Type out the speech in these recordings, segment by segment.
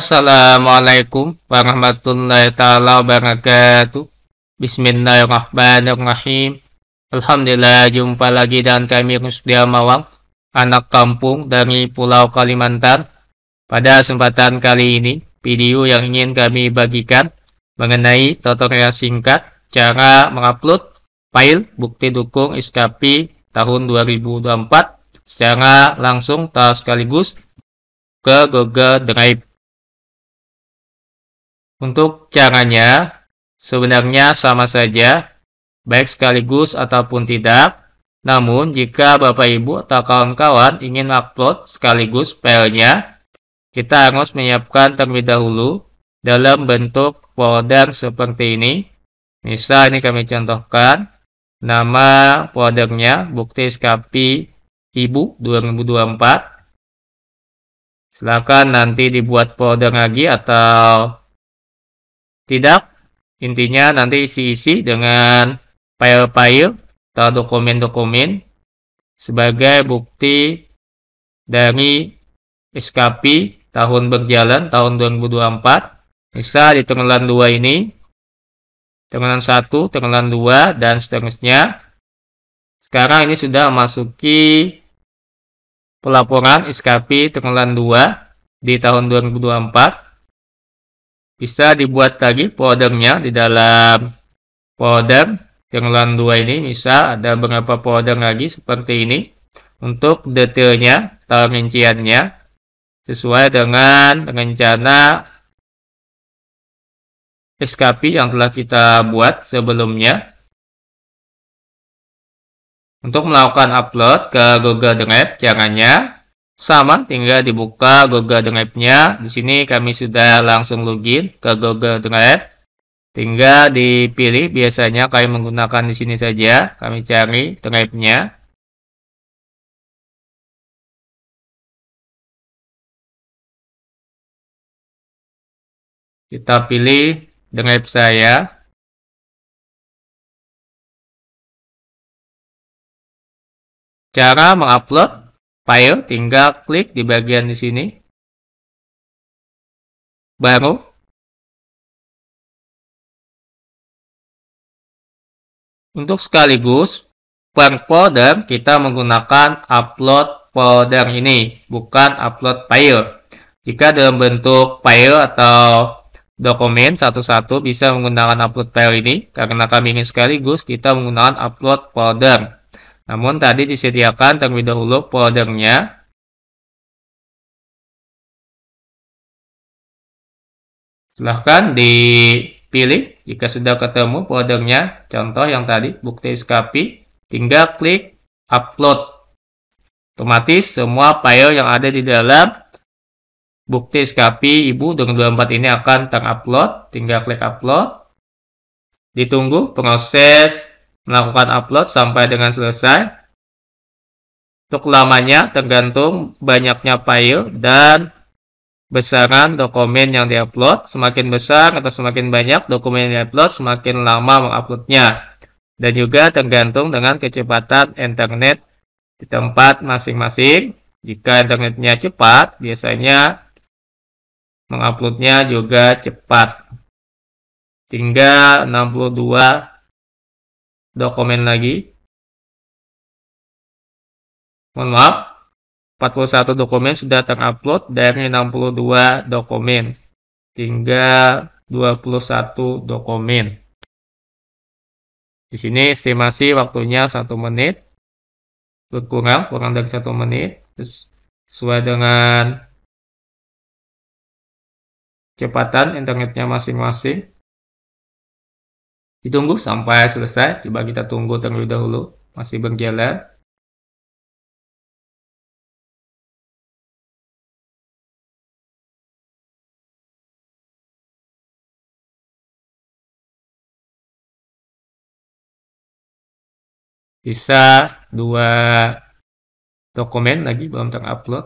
Assalamualaikum warahmatullahi taala wabarakatuh. Bismillahirrahmanirrahim. Alhamdulillah jumpa lagi dan kami Rusdia Mawang, anak kampung dari Pulau Kalimantan. Pada kesempatan kali ini, video yang ingin kami bagikan mengenai tutorial singkat cara mengupload file bukti dukung SKP tahun 2024 secara langsung atau sekaligus ke Google Drive. Untuk caranya, sebenarnya sama saja, baik sekaligus ataupun tidak. Namun, jika Bapak Ibu atau kawan-kawan ingin upload sekaligus filenya, kita harus menyiapkan terlebih dahulu dalam bentuk folder seperti ini. Misal ini kami contohkan, nama foldernya bukti skapi Ibu 2024. Silakan nanti dibuat folder lagi atau tidak intinya nanti isi-isi dengan file-file atau dokumen-dokumen sebagai bukti dari SKP tahun berjalan tahun 2024 bisa di tenggelan 2 ini tenggelan 1, tenggelan 2 dan seterusnya sekarang ini sudah memasuki pelaporan SKP tenggelan 2 di tahun 2024 bisa dibuat lagi podernya di dalam folder Jenglan 2 ini bisa ada beberapa folder lagi seperti ini untuk detailnya atau rinciannya sesuai dengan rencana SKP yang telah kita buat sebelumnya untuk melakukan upload ke Google Drive caranya sama, tinggal dibuka Google Drive-nya. Di sini kami sudah langsung login ke Google Drive. Tinggal dipilih, biasanya kami menggunakan di sini saja. Kami cari Drive-nya. Kita pilih Drive saya. Cara mengupload file, tinggal klik di bagian di sini. Baru. Untuk sekaligus per folder kita menggunakan upload folder ini, bukan upload file. Jika dalam bentuk file atau dokumen satu-satu bisa menggunakan upload file ini karena kami ingin sekaligus kita menggunakan upload folder. Namun tadi disediakan terlebih dahulu foldernya Silahkan dipilih jika sudah ketemu foldernya. Contoh yang tadi, bukti SKP. Tinggal klik upload. Otomatis semua file yang ada di dalam bukti SKP ibu dengan 24 ini akan terupload. Tinggal klik upload. Ditunggu proses melakukan upload sampai dengan selesai. Untuk lamanya tergantung banyaknya file dan besaran dokumen yang diupload. Semakin besar atau semakin banyak dokumen yang diupload, semakin lama menguploadnya. Dan juga tergantung dengan kecepatan internet di tempat masing-masing. Jika internetnya cepat, biasanya menguploadnya juga cepat. Tinggal 62 dokumen lagi. Mohon maaf, 41 dokumen sudah terupload dari 62 dokumen. Tinggal 21 dokumen. Di sini estimasi waktunya 1 menit. Kurang, kurang dari 1 menit. Terus, sesuai dengan cepatan internetnya masing-masing ditunggu sampai selesai coba kita tunggu terlebih dahulu masih berjalan bisa dua dokumen lagi belum terupload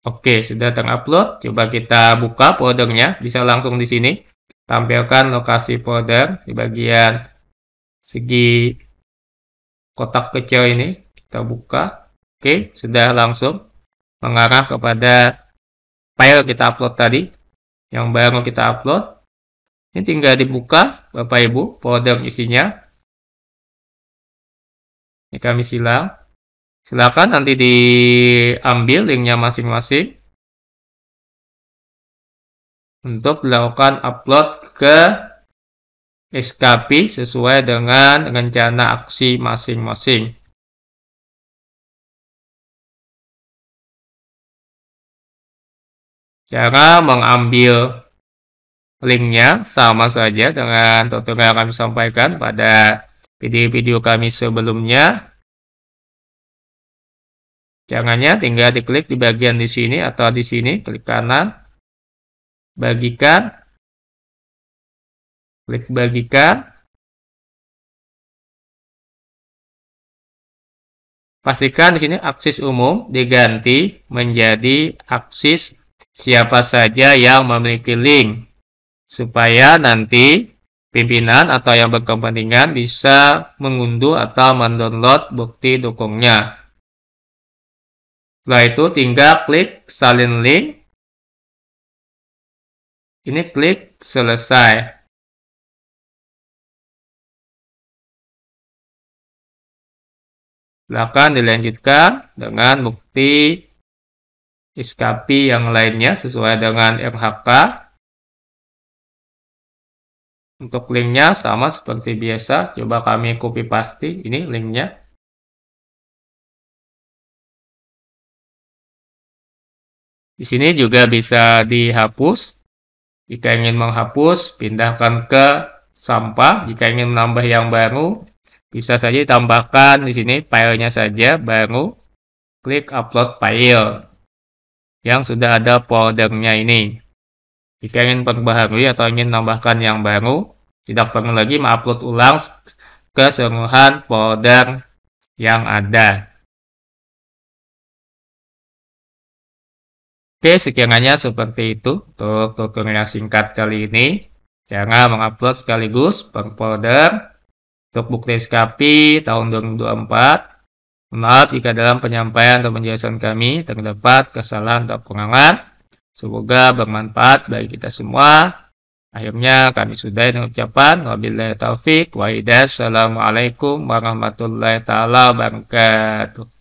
Oke, sudah terupload. Coba kita buka foldernya. Bisa langsung di sini. Tampilkan lokasi folder di bagian segi kotak kecil ini. Kita buka. Oke, sudah langsung mengarah kepada file kita upload tadi. Yang baru kita upload. Ini tinggal dibuka, Bapak Ibu, folder isinya. Ini kami silang. Silakan nanti diambil linknya masing-masing untuk dilakukan upload ke SKP sesuai dengan rencana aksi masing-masing. Cara mengambil linknya sama saja dengan tutorial yang kami sampaikan pada video-video kami sebelumnya. Caranya tinggal diklik di bagian di sini atau di sini, klik kanan, bagikan, klik bagikan. Pastikan di sini akses umum diganti menjadi aksis siapa saja yang memiliki link supaya nanti pimpinan atau yang berkepentingan bisa mengunduh atau mendownload bukti dukungnya. Setelah itu tinggal klik salin link. Ini klik selesai. Silahkan dilanjutkan dengan bukti SKP yang lainnya sesuai dengan RHK. Untuk linknya sama seperti biasa, coba kami copy paste ini linknya. Di sini juga bisa dihapus. Jika ingin menghapus, pindahkan ke sampah. Jika ingin menambah yang baru, bisa saja tambahkan di sini filenya saja, baru klik upload file yang sudah ada foldernya ini. Jika ingin perbaharui atau ingin menambahkan yang baru, tidak perlu lagi mengupload ulang keseluruhan folder yang ada. Oke, sekian hanya seperti itu untuk tutorial singkat kali ini. Jangan mengupload sekaligus per folder untuk bukti SKP tahun 2024. Maaf jika dalam penyampaian atau penjelasan kami terdapat kesalahan atau pengangan. Semoga bermanfaat bagi kita semua. Akhirnya kami sudah dengan ucapan wabillahi taufik wa hidayah. Assalamualaikum warahmatullahi taala wabarakatuh.